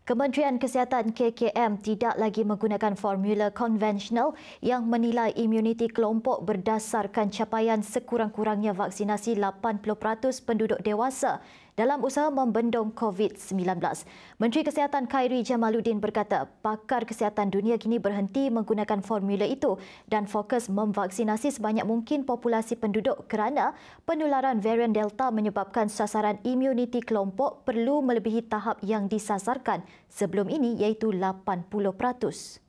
Kementerian Kesihatan KKM tidak lagi menggunakan formula konvensional yang menilai imuniti kelompok berdasarkan capaian sekurang-kurangnya vaksinasi 80% penduduk dewasa dalam usaha membendung COVID-19. Menteri Kesihatan Khairi Jamaluddin berkata, pakar kesihatan dunia kini berhenti menggunakan formula itu dan fokus memvaksinasi sebanyak mungkin populasi penduduk kerana penularan varian Delta menyebabkan sasaran imuniti kelompok perlu melebihi tahap yang disasarkan sebelum ini iaitu 80%.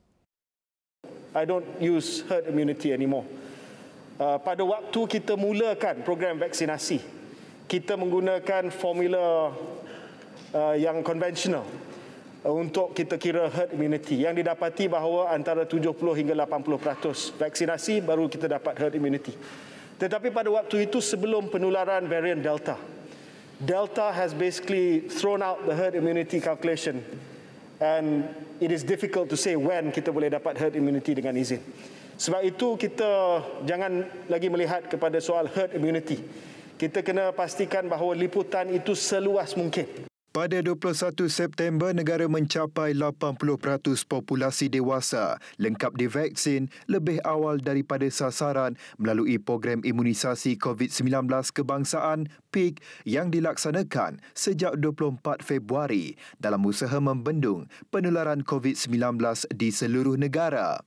I don't use herd immunity anymore. Uh, pada waktu kita mulakan program vaksinasi, kita menggunakan formula uh, yang konvensional untuk kita kira herd immunity yang didapati bahawa antara 70 hingga 80% vaksinasi baru kita dapat herd immunity. Tetapi pada waktu itu sebelum penularan varian Delta, Delta has basically thrown out the herd immunity calculation and it is difficult to say when kita boleh dapat herd immunity dengan izin. Sebab itu kita jangan lagi melihat kepada soal herd immunity kita kena pastikan bahawa liputan itu seluas mungkin. Pada 21 September, negara mencapai 80% populasi dewasa lengkap divaksin lebih awal daripada sasaran melalui program imunisasi COVID-19 kebangsaan PIK yang dilaksanakan sejak 24 Februari dalam usaha membendung penularan COVID-19 di seluruh negara.